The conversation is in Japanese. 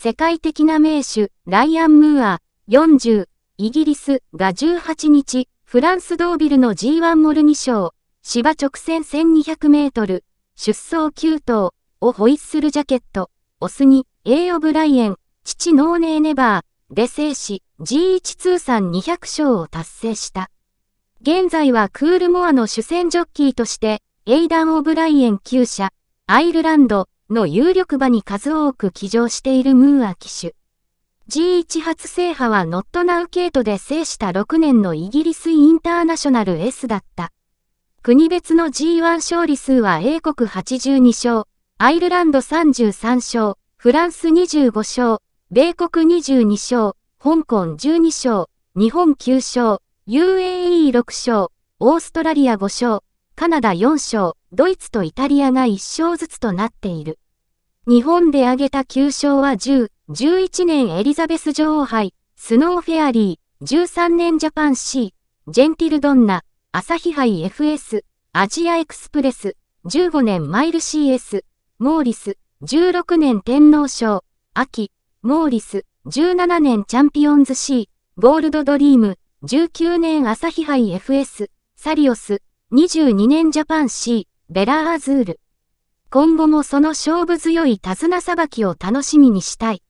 世界的な名手、ライアン・ムーア、40、イギリスが18日、フランスドービルの G1 モルニ賞、芝直線1200メートル、出走9頭をホイッスルジャケット、オスに、A オブライエン、父ノーネーネバー、で制し、G1 通算200勝を達成した。現在はクールモアの主戦ジョッキーとして、エイダン・オブライエン旧社、アイルランド、の有力馬に数多く騎乗しているムーア騎手。G1 初制覇はノットナウケートで制した6年のイギリスインターナショナル S だった。国別の G1 勝利数は英国82勝、アイルランド33勝、フランス25勝、米国22勝、香港12勝、日本9勝、UAE6 勝、オーストラリア5勝、カナダ4勝、ドイツとイタリアが1勝ずつとなっている。日本で挙げた9勝は10、11年エリザベス女王杯、スノーフェアリー、13年ジャパン C、ジェンティルドンナ、朝日杯 FS、アジアエクスプレス、15年マイル CS、モーリス、16年天皇賞、秋、モーリス、17年チャンピオンズ C、ゴールドドリーム、19年朝日杯 FS、サリオス、2 2 2年ジャパン C ベラアズール。今後もその勝負強い手綱さばきを楽しみにしたい。